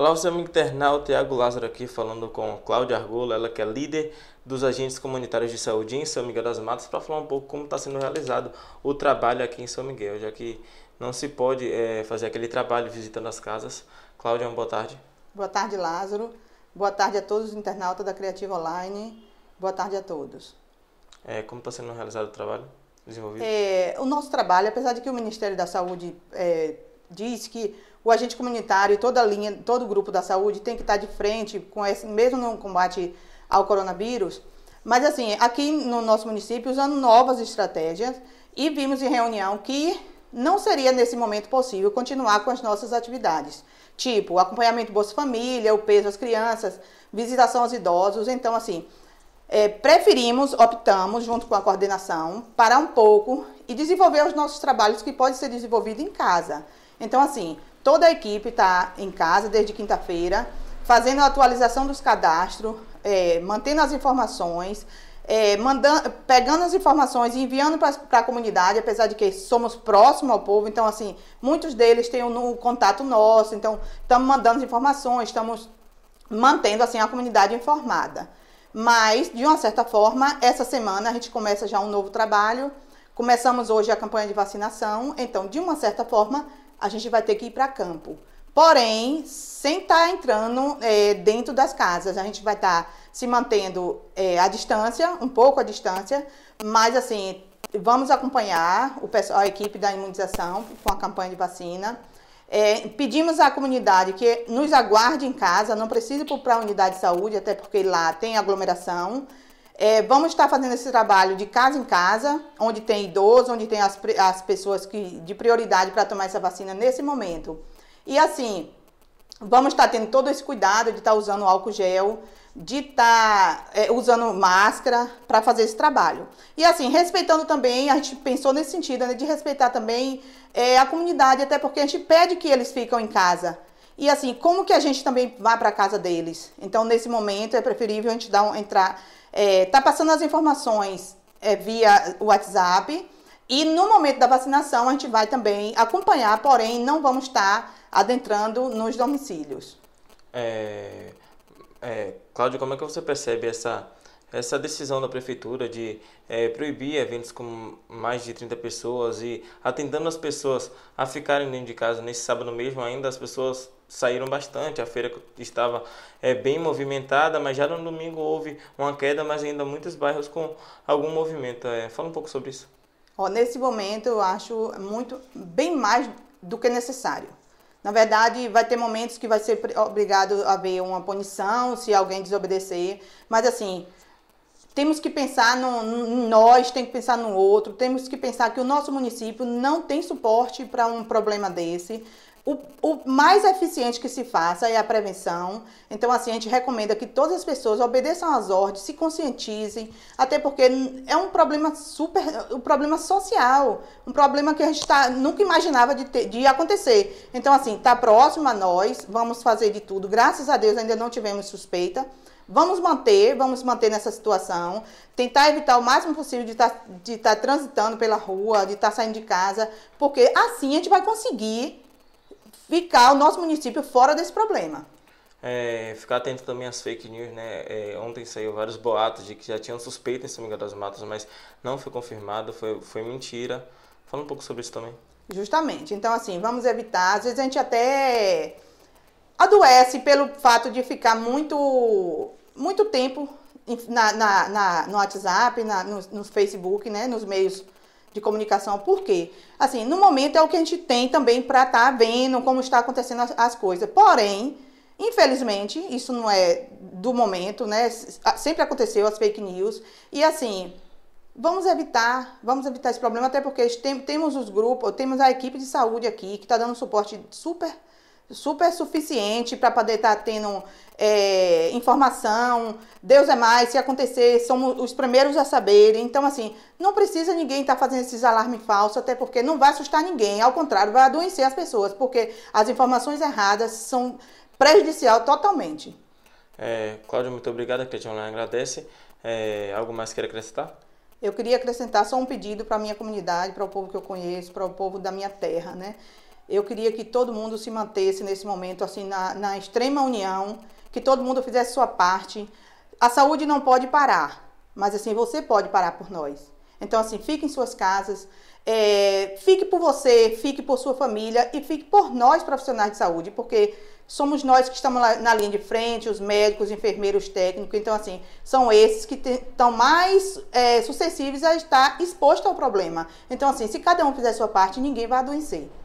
Olá, você é amigo internauta, Tiago Lázaro aqui falando com Cláudia Argola, ela que é líder dos agentes comunitários de saúde em São Miguel das Matas, para falar um pouco como está sendo realizado o trabalho aqui em São Miguel, já que não se pode é, fazer aquele trabalho visitando as casas. Cláudia, uma boa tarde. Boa tarde, Lázaro. Boa tarde a todos os internautas da Criativa Online. Boa tarde a todos. É, como está sendo realizado o trabalho desenvolvido? É, o nosso trabalho, apesar de que o Ministério da Saúde é, diz que o agente comunitário, toda a linha, todo o grupo da saúde tem que estar de frente com esse, mesmo no combate ao coronavírus. Mas assim, aqui no nosso município usando novas estratégias e vimos em reunião que não seria nesse momento possível continuar com as nossas atividades, tipo acompanhamento Bolsa Família, o peso às crianças, visitação aos idosos. Então, assim, é, preferimos, optamos, junto com a coordenação, parar um pouco e desenvolver os nossos trabalhos que podem ser desenvolvidos em casa. Então, assim, Toda a equipe está em casa desde quinta-feira, fazendo a atualização dos cadastros, é, mantendo as informações, é, mandando, pegando as informações e enviando para a comunidade, apesar de que somos próximos ao povo, então assim, muitos deles têm um, um contato nosso, então estamos mandando as informações, estamos mantendo assim a comunidade informada. Mas, de uma certa forma, essa semana a gente começa já um novo trabalho. Começamos hoje a campanha de vacinação, então, de uma certa forma, a gente vai ter que ir para campo. Porém, sem estar tá entrando é, dentro das casas, a gente vai estar tá se mantendo é, à distância, um pouco à distância, mas assim, vamos acompanhar o pessoal, a equipe da imunização com a campanha de vacina. É, pedimos à comunidade que nos aguarde em casa, não precisa ir para a unidade de saúde, até porque lá tem aglomeração. É, vamos estar fazendo esse trabalho de casa em casa, onde tem idosos, onde tem as, as pessoas que, de prioridade para tomar essa vacina nesse momento. E assim, vamos estar tendo todo esse cuidado de estar usando álcool gel, de estar é, usando máscara para fazer esse trabalho. E assim, respeitando também, a gente pensou nesse sentido, né, de respeitar também é, a comunidade, até porque a gente pede que eles ficam em casa. E assim, como que a gente também vá para a casa deles? Então, nesse momento, é preferível a gente dar um, entrar está é, passando as informações é, via WhatsApp. E no momento da vacinação, a gente vai também acompanhar, porém, não vamos estar adentrando nos domicílios. É, é, Cláudio, como é que você percebe essa, essa decisão da prefeitura de é, proibir eventos com mais de 30 pessoas e atendendo as pessoas a ficarem dentro de casa nesse sábado mesmo ainda as pessoas saíram bastante a feira estava é, bem movimentada mas já no domingo houve uma queda mas ainda muitos bairros com algum movimento é, fala um pouco sobre isso Ó, nesse momento eu acho muito bem mais do que necessário na verdade, vai ter momentos que vai ser obrigado a haver uma punição se alguém desobedecer, mas assim, temos que pensar no, nós, tem que pensar no outro, temos que pensar que o nosso município não tem suporte para um problema desse. O, o, mais eficiente que se faça é a prevenção. Então, assim, a gente recomenda que todas as pessoas obedeçam às ordens, se conscientizem, até porque é um problema super, um problema social, um problema que a gente tá, nunca imaginava de, ter, de acontecer. Então, assim, está próximo a nós, vamos fazer de tudo. Graças a Deus ainda não tivemos suspeita. Vamos manter, vamos manter nessa situação, tentar evitar o máximo possível de tá, estar tá transitando pela rua, de estar tá saindo de casa, porque assim a gente vai conseguir ficar o nosso município fora desse problema. É, ficar atento também às fake news, né? É, ontem saiu vários boatos de que já tinham suspeita em São Miguel das Matas, mas não foi confirmado, foi, foi mentira. Fala um pouco sobre isso também. Justamente. Então, assim, vamos evitar. Às vezes a gente até adoece pelo fato de ficar muito muito tempo na, na, na no WhatsApp, na, no, no Facebook, né, nos meios de comunicação. Por quê? Assim, no momento é o que a gente tem também para estar tá vendo como está acontecendo as, as, coisas. Porém, infelizmente, isso não é do momento, né? Sempre aconteceu as fake news. E assim, vamos evitar, vamos evitar esse problema, até porque temos os grupos, temos a equipe de saúde aqui que está dando suporte super super suficiente para poder estar tá tendo é, informação. Deus é mais, se acontecer, somos os primeiros a saberem. Então, assim, não precisa ninguém estar tá fazendo esses alarmes falsos, até porque não vai assustar ninguém. Ao contrário, vai adoecer as pessoas, porque as informações erradas são prejudicial totalmente. É, Cláudio, muito obrigada. A Cleiton agradece. É, algo mais queira acrescentar? Eu queria acrescentar só um pedido para a minha comunidade, para o povo que eu conheço, para o povo da minha terra, né? Eu queria que todo mundo se mantesse nesse momento, assim, na, na extrema união, que todo mundo fizesse sua parte. A saúde não pode parar, mas assim, você pode parar por nós. Então, assim, fique em suas casas, é, fique por você, fique por sua família e fique por nós profissionais de saúde, porque somos nós que estamos na linha de frente, os médicos, os enfermeiros, técnicos. Então, assim, são esses que estão mais é, a estar exposto ao problema. Então, assim, se cada um fizer sua parte, ninguém vai adoecer.